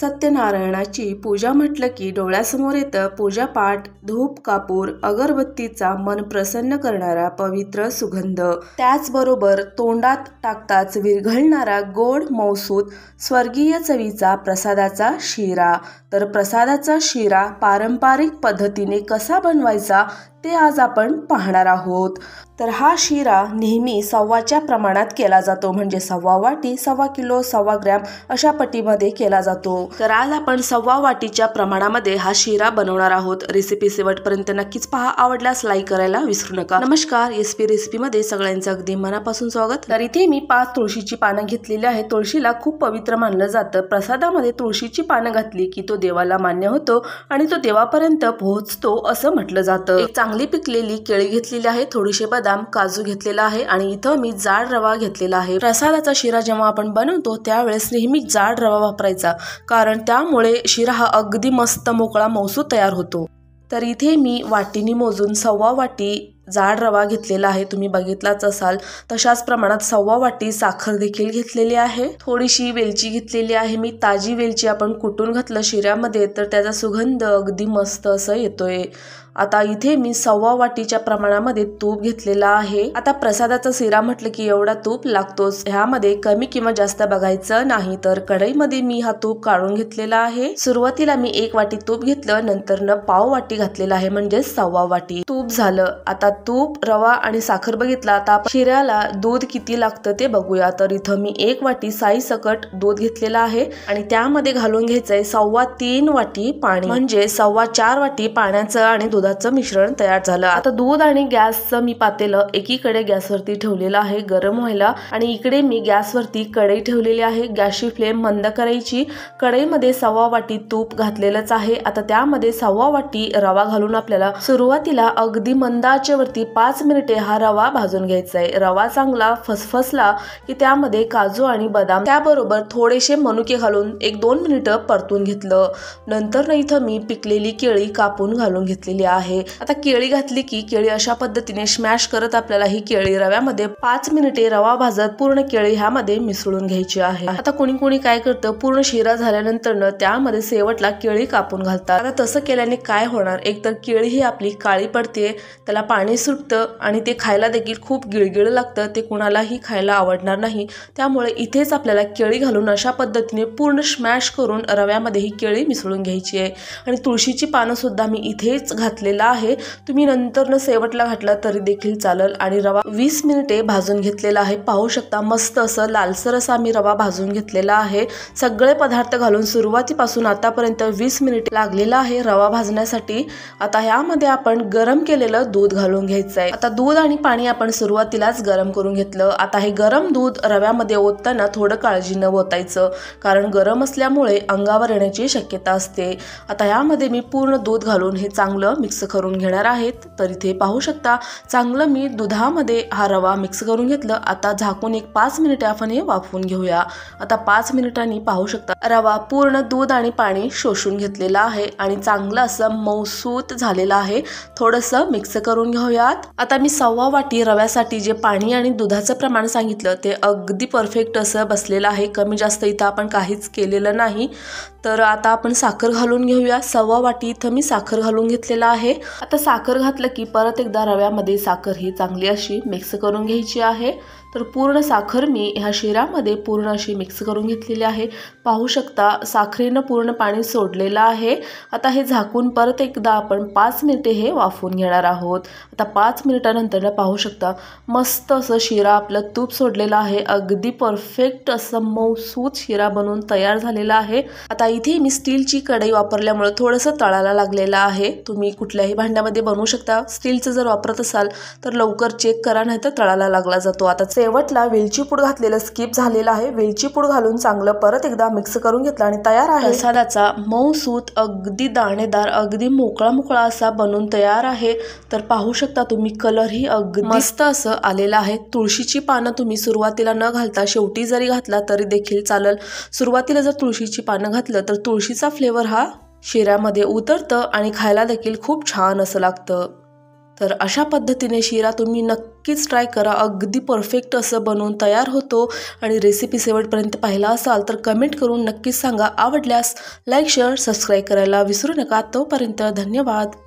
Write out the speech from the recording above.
सत्यनारायणाची पूजा म्हटलं की डोळ्यासमोर येतं पूजापाठ धूप कापूर अगरबत्तीचा मन प्रसन्न करणारा पवित्र सुगंध त्याचबरोबर तोंडात टाकताच विरघळणारा गोड मौसूद स्वर्गीय चवीचा प्रसादाचा शिरा तर प्रसादाचा शिरा पारंपरिक पद्धतीने कसा बनवायचा ते आज आपण पाहणार आहोत तर हा शिरा नेहमी सव्वाच्या प्रमाणात केला जातो म्हणजे सव्वा वाटी सव्वा किलो सव्वा ग्रॅम अशा पटीमध्ये केला जातो तर आज आपण सव्वा वाटीच्या प्रमाणामध्ये हा शिरा बनवणार आहोत रेसिपी शेवटपर्यंत नक्कीच पहा आवडल्यास लाईक करायला विसरू नका नमस्कार एसपी रेसिपी मध्ये सगळ्यांचं अगदी मनापासून स्वागत तर इथे मी पाच तुळशीची पानं घेतलेली आहे तुळशीला खूप पवित्र मानलं जातं प्रसादामध्ये तुळशीची पानं घातली की तो देवाला मान्य होतो आणि तो देवापर्यंत पोहोचतो असं म्हटलं जातं चांगली पिकलेली केळी घेतलेली आहे थोडीशे बदाम काजू घेतलेला आहे आणि इथं मी जाड रवा घेतलेला आहे प्रसादाचा शिरा जेव्हा आपण बनवतो त्यावेळेस नेहमी जाड रवा वापरायचा कारण त्यामुळे शिरा हा अगदी मस्त मोकळा मौसू तयार होतो तर इथे मी वाटीने मोजून सव्वा वाटी जाड रवा घेतलेला आहे तुम्ही बघितलाच असाल तशाच प्रमाणात सव्वा वाटी साखर देखील घेतलेली आहे थोडीशी वेलची घेतलेली आहे मी ताजी वेलची आपण कुटून घातलं शिऱ्यामध्ये तर त्याचा सुगंध अगदी मस्त असं येतोय आता इथे मी सव्वा वाटीच्या प्रमाणामध्ये तूप घेतलेला आहे आता प्रसादाचा शिरा म्हटलं की एवढा तूप लागतोच ह्यामध्ये कमी किंवा जास्त बघायचं नाही तर कढईमध्ये मी हा तूप काढून घेतलेला आहे सुरुवातीला मी एक वाटी तूप घेतलं नंतर न पाव वाटी घातलेला आहे म्हणजे सव्वा वाटी तूप झालं आता तूप रवा आणि साखर बघितला आता शिऱ्याला दूध किती लागतं ते बघूया तर इथं मी एक वाटी साई सकट दूध घेतलेला आहे आणि त्यामध्ये घालून घ्यायचंय सव्वा तीन वाटी पाणी म्हणजे सव्वा चार वाटी पाण्याचं आणि दुधाचं मिश्रण तयार झालं आता दूध आणि गॅसचं मी पातेलं एकीकडे गॅसवरती ठेवलेलं आहे गरम व्हायला आणि इकडे मी गॅसवरती कढई ठेवलेली आहे गॅसची फ्लेम मंद करायची कढईमध्ये सव्वा वाटी तूप घातलेलंच आहे आता त्यामध्ये सव्वा वाटी रवा घालून आपल्याला सुरुवातीला अगदी मंदाचे गॅसवरती पाच मिनिटे हा रवा भाजून घ्यायचा आहे रवा चांगला फसफसला की त्यामध्ये काजू आणि बदाम त्याबरोबर थोडेसे मनुके घालून एक दोन मिनिट परतून घेतलं नंतर ना इथं मी पिकलेली केळी कापून घालून घेतलेली आहे आता केळी घातली की केळी अशा पद्धतीने स्मॅश करत आपल्याला ही केळी रव्यामध्ये पाच मिनिटे रवा भाजत पूर्ण केळी ह्यामध्ये मिसळून घ्यायची आहे आता कोणी कोणी काय करतं पूर्ण शिरा झाल्यानंतर त्यामध्ये शेवटला केळी कापून घालतात आता तसं केल्याने काय होणार एकतर केळी ही आपली काळी पडते त्याला पाणी पाणी सुटतं आणि ते खायला देखील खूप गिळगिळ लागतं ते कुणालाही खायला आवडणार नाही त्यामुळे इथेच आपल्याला केळी घालून अशा पद्धतीने पूर्ण स्मॅश करून रव्यामध्ये ही केळी मिसळून घ्यायची आहे आणि तुळशीची पानंसुद्धा मी इथेच घातलेला आहे तुम्ही नंतरनं शेवटला घातला तरी देखील चालेल आणि रवा वीस मिनिटे भाजून घेतलेला आहे पाहू शकता मस्त असं लालसर असा मी रवा भाजून घेतलेला आहे सगळे पदार्थ घालून सुरुवातीपासून आतापर्यंत वीस मिनिटे लागलेला आहे रवा भाजण्यासाठी आता ह्यामध्ये आपण गरम केलेलं दूध घालून घ्यायचं आहे आता दूध आणि पाणी आपण सुरुवातीलाच गरम करून घेतलं आता हे गरम दूध रव्यामध्ये ओतताना थोडं काळजीनं ओतायचं कारण गरम असल्यामुळे अंगावर येण्याची शक्यता असते आता यामध्ये मी पूर्ण दूध घालून हे चांगलं मिक्स करून घेणार आहेत तर इथे पाहू शकता चांगलं मी दुधामध्ये हा रवा मिक्स करून घेतलं आता झाकून एक पाच मिनिटे आपण हे वाफवून घेऊया आता पाच मिनिटांनी पाहू शकता रवा पूर्ण दूध आणि पाणी शोषून घेतलेला आहे आणि चांगलं असं मौसूत झालेलं आहे थोडंसं मिक्स करून घेऊया करूयात आता मी सव्वा वाटी रव्यासाठी जे पाणी आणि दुधाचं प्रमाण सांगितलं ते अगदी परफेक्ट असं बसलेलं आहे कमी जास्त इथं आपण काहीच केलेलं नाही तर आता आपण साखर घालून घेऊया सव्वा वाटी इथं मी साखर घालून घेतलेला आहे आता साखर घातलं की परत एकदा रव्यामध्ये साखर ही चांगली अशी मिक्स करून घ्यायची आहे तर पूर्ण साखर मी ह्या शिरामध्ये पूर्ण अशी मिक्स करून घेतलेली आहे पाहू शकता साखरेनं पूर्ण पाणी सोडलेलं आहे आता हे झाकून परत एकदा आपण पाच मिनिटे हे वाफून घेणार आहोत आता पाच मिनिटानंतर पाहू शकता मस्त असं शिरा आपलं तूप सोडलेलं आहे अगदी परफेक्ट असं मऊसूत शिरा बनवून तयार झालेला आहे आता इथे मी स्टीलची कढई वापरल्यामुळे थोडंसं तळाला लागलेलं आहे तुम्ही कुठल्याही भांड्यामध्ये बनवू शकता स्टीलचं जर वापरत असाल तर लवकर चेक करा नाही तर तळाला लागला जातो आता शेवटला वेलची पूड घातलेलं स्किप झालेलं आहे वेलची पूड घालून चांगलं परत एकदा मिक्स करून घेतलं आणि तयार आहे मऊ सूत अगदी दाणेदार अगदी मोकळा मोकळा असा बनून तयार आहे तर पाहू शकता तुम्ही कलरही अगदी मस्त असं आलेलं आहे तुळशीची पानं तुम्ही सुरुवातीला न घालता शेवटी जरी घातला तरी देखील चालेल सुरुवातीला जर तुळशीची पानं घातलं तर तुळशीचा फ्लेवर हा शिऱ्यामध्ये उतरतं आणि खायला देखील खूप छान असं लागतं तर अशा पद्धतीने शिरा तुम्ही नक्कीच ट्राय करा अगदी परफेक्ट असं बनवून तयार होतो आणि रेसिपी शेवटपर्यंत पाहिला असाल तर कमेंट करून नक्कीच सांगा आवडल्यास लाईक शेअर सबस्क्राईब करायला विसरू नका तोपर्यंत धन्यवाद